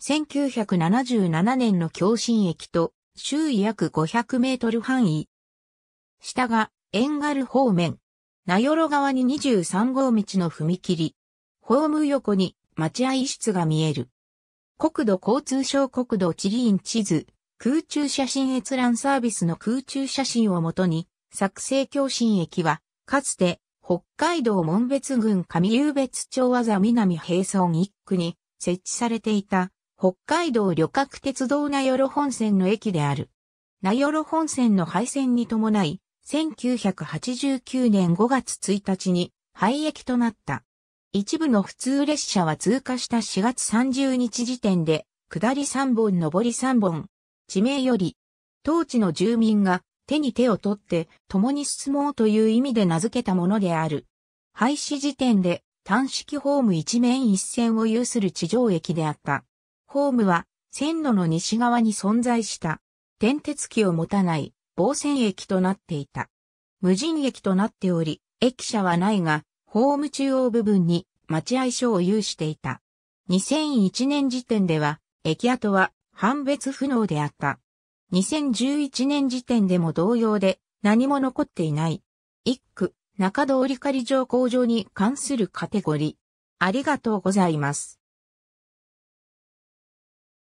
1977年の共振駅と周囲約500メートル範囲。下が、遠軽方面。名寄側に23号道の踏切。ホーム横に待合室が見える。国土交通省国土地理院地図、空中写真閲覧サービスの空中写真をもとに、作成共振駅は、かつて、北海道門別郡上湧別町和座南平村一区に設置されていた北海道旅客鉄道名寄本線の駅である。名寄本線の廃線に伴い、1989年5月1日に廃駅となった。一部の普通列車は通過した4月30日時点で、下り3本上り3本。地名より、当地の住民が手に手を取って共に進もうという意味で名付けたものである。廃止時点で単式ホーム一面一線を有する地上駅であった。ホームは線路の西側に存在した転鉄機を持たない防線駅となっていた。無人駅となっており、駅舎はないが、ホーム中央部分に待合所を有していた。2001年時点では、駅跡は判別不能であった。2011年時点でも同様で何も残っていない。一区、中通り仮上工場に関するカテゴリー。ありがとうございます。